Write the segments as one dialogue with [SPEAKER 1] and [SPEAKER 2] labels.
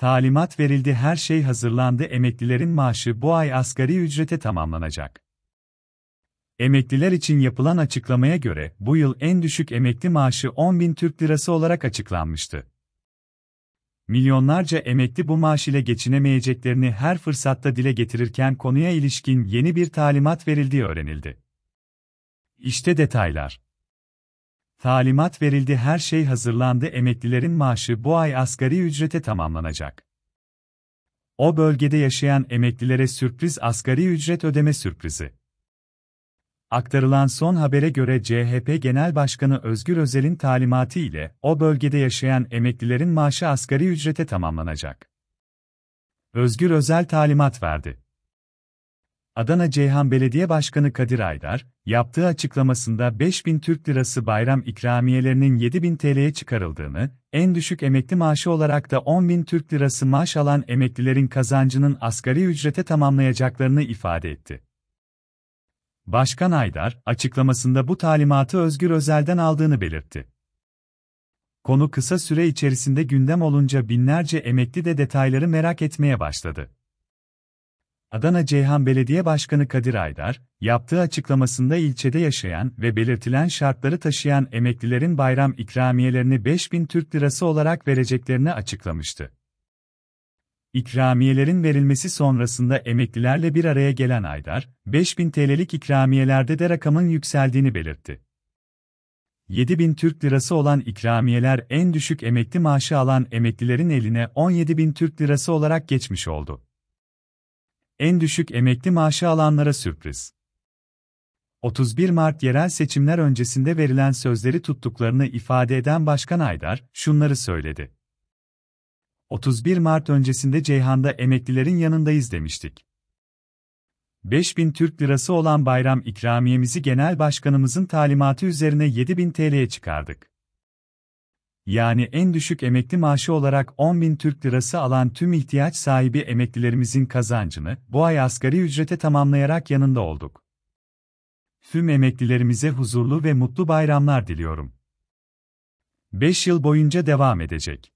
[SPEAKER 1] Talimat verildi her şey hazırlandı emeklilerin maaşı bu ay asgari ücrete tamamlanacak. Emekliler için yapılan açıklamaya göre bu yıl en düşük emekli maaşı 10 bin Türk Lirası olarak açıklanmıştı. Milyonlarca emekli bu maaş ile geçinemeyeceklerini her fırsatta dile getirirken konuya ilişkin yeni bir talimat verildiği öğrenildi. İşte detaylar. Talimat verildi her şey hazırlandı emeklilerin maaşı bu ay asgari ücrete tamamlanacak. O bölgede yaşayan emeklilere sürpriz asgari ücret ödeme sürprizi. Aktarılan son habere göre CHP Genel Başkanı Özgür Özel'in talimatı ile o bölgede yaşayan emeklilerin maaşı asgari ücrete tamamlanacak. Özgür Özel talimat verdi. Adana Ceyhan Belediye Başkanı Kadir Aydar, yaptığı açıklamasında 5000 Türk Lirası bayram ikramiyelerinin 7000 TL'ye çıkarıldığını, en düşük emekli maaşı olarak da 10.000 Türk Lirası maaş alan emeklilerin kazancının asgari ücrete tamamlayacaklarını ifade etti. Başkan Aydar, açıklamasında bu talimatı Özgür Özel'den aldığını belirtti. Konu kısa süre içerisinde gündem olunca binlerce emekli de detayları merak etmeye başladı. Adana Ceyhan Belediye Başkanı Kadir Aydar, yaptığı açıklamasında ilçede yaşayan ve belirtilen şartları taşıyan emeklilerin bayram ikramiyelerini 5000 Türk Lirası olarak vereceklerini açıklamıştı. İkramiyelerin verilmesi sonrasında emeklilerle bir araya gelen Aydar, 5000 TL'lik ikramiyelerde de rakamın yükseldiğini belirtti. 7000 Türk Lirası olan ikramiyeler en düşük emekli maaşı alan emeklilerin eline 17000 Türk Lirası olarak geçmiş oldu. En düşük emekli maaşı alanlara sürpriz. 31 Mart yerel seçimler öncesinde verilen sözleri tuttuklarını ifade eden Başkan Aydar şunları söyledi. 31 Mart öncesinde Ceyhan'da emeklilerin yanındayız demiştik. 5000 Türk Lirası olan bayram ikramiyemizi Genel Başkanımızın talimatı üzerine 7000 TL'ye çıkardık yani en düşük emekli maaşı olarak 10 bin Türk lirası alan tüm ihtiyaç sahibi emeklilerimizin kazancını bu ay asgari ücrete tamamlayarak yanında olduk. Tüm emeklilerimize huzurlu ve mutlu bayramlar diliyorum. 5 yıl boyunca devam edecek.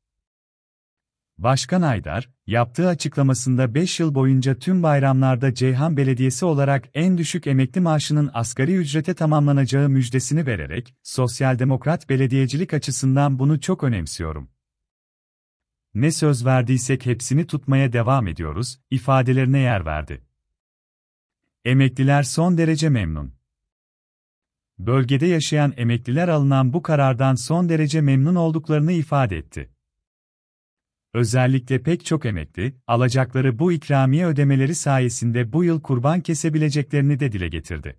[SPEAKER 1] Başkan Aydar, yaptığı açıklamasında 5 yıl boyunca tüm bayramlarda Ceyhan Belediyesi olarak en düşük emekli maaşının asgari ücrete tamamlanacağı müjdesini vererek, sosyal demokrat belediyecilik açısından bunu çok önemsiyorum. Ne söz verdiysek hepsini tutmaya devam ediyoruz, ifadelerine yer verdi. Emekliler son derece memnun. Bölgede yaşayan emekliler alınan bu karardan son derece memnun olduklarını ifade etti. Özellikle pek çok emekli, alacakları bu ikramiye ödemeleri sayesinde bu yıl kurban kesebileceklerini de dile getirdi.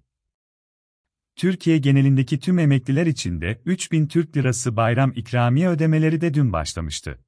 [SPEAKER 1] Türkiye genelindeki tüm emekliler için de 3000 Türk Lirası bayram ikramiye ödemeleri de dün başlamıştı.